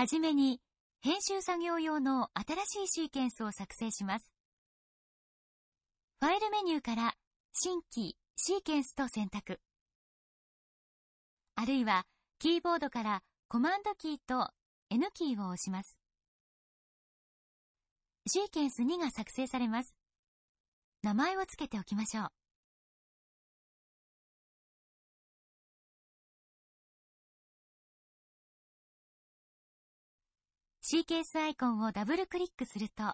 はじめに、編集作業用の新しいシーケンスを作成します。ファイルメニューから、新規シーケンスと選択。あるいは、キーボードからコマンドキーと N キーを押します。シーケンス2が作成されます。名前を付けておきましょう。シーケースアイコンをダブルクリックすると、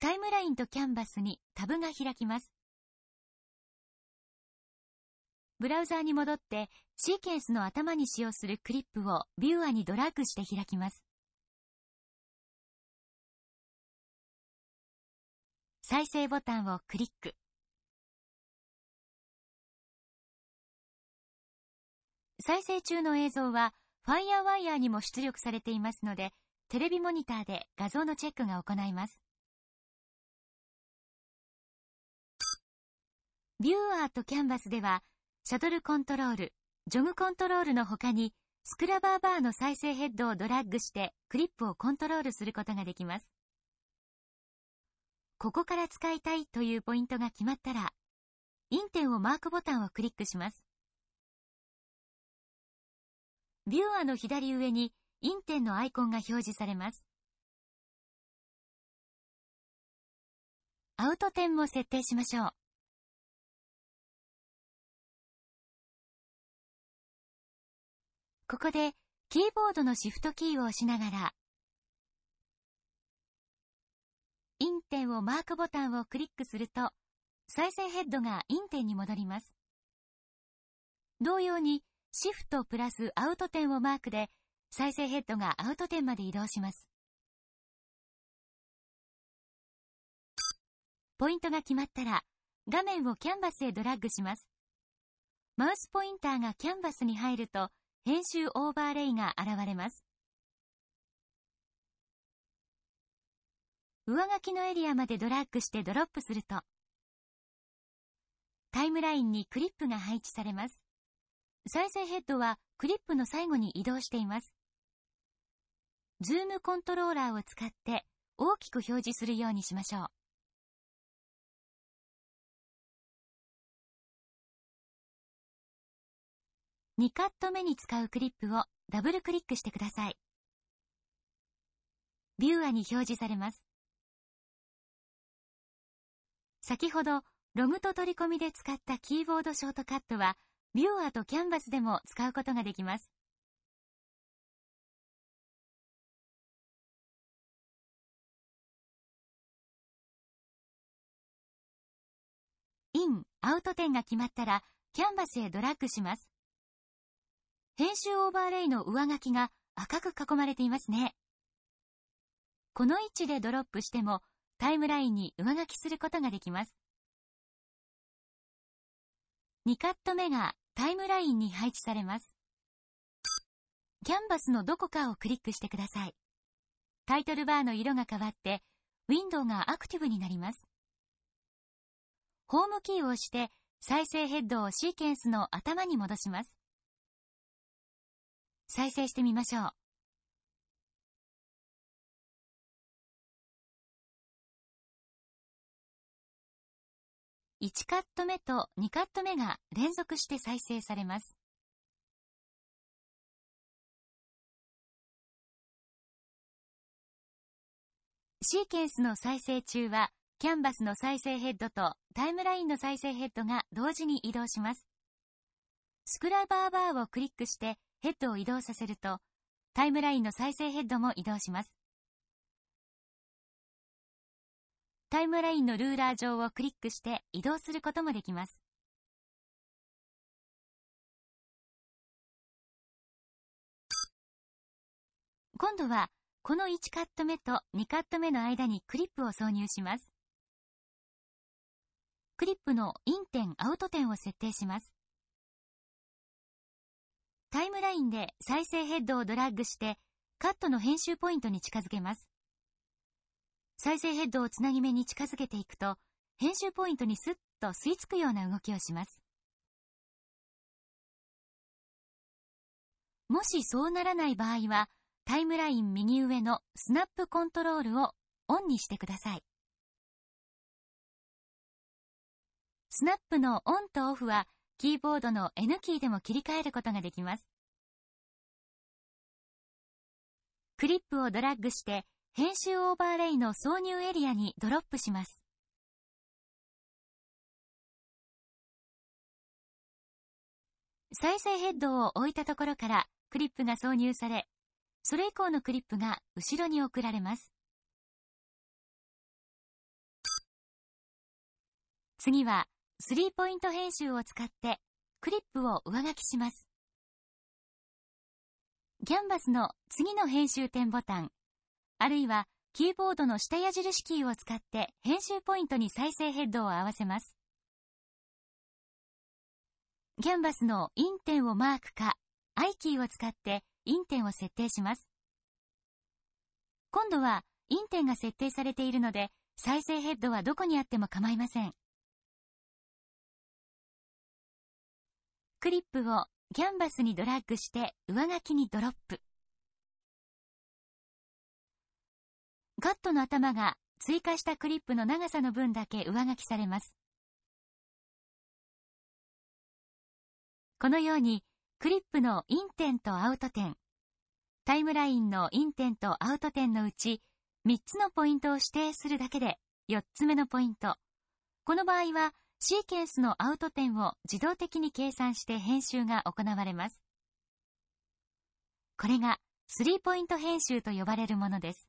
タイムラインとキャンバスにタブが開きます。ブラウザーに戻って、シーケンスの頭に使用するクリップをビューアにドラッグして開きます。再生ボタンをクリック。再生中の映像は Firewire にも出力されていますので、テレビモニターで画像のチェックが行います。ビューアーとキャンバスでは、シャトルコントロール、ジョグコントロールの他に、スクラバーバーの再生ヘッドをドラッグしてクリップをコントロールすることができます。ここから使いたいというポイントが決まったら、インテンをマークボタンをクリックします。ビューアの左上に、インテンのアイコンが表示されます。アウト点も設定しましょう。ここで、キーボードのシフトキーを押しながら、インテンをマークボタンをクリックすると、再生ヘッドがインテンに戻ります。同様に、シフトプラスアウト点をマークで、再生ヘッドがアウト点まで移動します。ポイントが決まったら、画面をキャンバスへドラッグします。マウスポインターがキャンバスに入ると、編集オーバーレイが現れます。上書きのエリアまでドラッグしてドロップすると、タイムラインにクリップが配置されます。再生ヘッドはクリップの最後に移動しています。ズームコントローラーを使って大きく表示するようにしましょう。2カット目に使うクリップをダブルクリックしてください。ビューアに表示されます。先ほどログと取り込みで使ったキーボードショートカットはビューアーとキャンバスでも使うことができます。イン、アウト点が決まったら、キャンバスへドラッグします。編集オーバーレイの上書きが赤く囲まれていますね。この位置でドロップしても、タイムラインに上書きすることができます。2カット目がタイムラインに配置されます。キャンバスのどこかをクリックしてください。タイトルバーの色が変わって、ウィンドウがアクティブになります。ホームキーを押して、再生ヘッドをシーケンスの頭に戻します。再生してみましょう。1カット目と2カット目が連続して再生されます。シーケンスの再生中は、キャンバスの再生ヘッドとタイムラインの再生ヘッドが同時に移動します。スクラバーバーをクリックしてヘッドを移動させると、タイムラインの再生ヘッドも移動します。タイムラインのルーラー上をクリックして移動することもできます。今度は、この1カット目と2カット目の間にクリップを挿入します。クリップのイン点、アウト点を設定します。タイムラインで再生ヘッドをドラッグして、カットの編集ポイントに近づけます。再生ヘッドをつなぎ目に近づけていくと、編集ポイントにスッと吸い付くような動きをします。もしそうならない場合は、タイムライン右上のスナップコントロールをオンにしてください。スナップのオンとオフは、キーボードの N キーでも切り替えることができます。クリップをドラッグして、編集オーバーレイの挿入エリアにドロップします。再生ヘッドを置いたところからクリップが挿入され、それ以降のクリップが後ろに送られます。次は、スリーポイント編集を使って、クリップを上書きします。キャンバスの次の編集点ボタン、あるいは、キーボードの下矢印キーを使って編集ポイントに再生ヘッドを合わせます。キャンバスのイン点をマークか、I キーを使ってイン点を設定します。今度は、イン点が設定されているので、再生ヘッドはどこにあっても構いません。クリップをキャンバスにドラッグして上書きにドロップ。ガットの頭が追加したクリップの長さの分だけ上書きされます。このように、クリップのイン点とアウト点、タイムラインのイン点とアウト点のうち、3つのポイントを指定するだけで、4つ目のポイント。この場合は、シーケンスのアウト点を自動的に計算して編集が行われます。これが、スリーポイント編集と呼ばれるものです。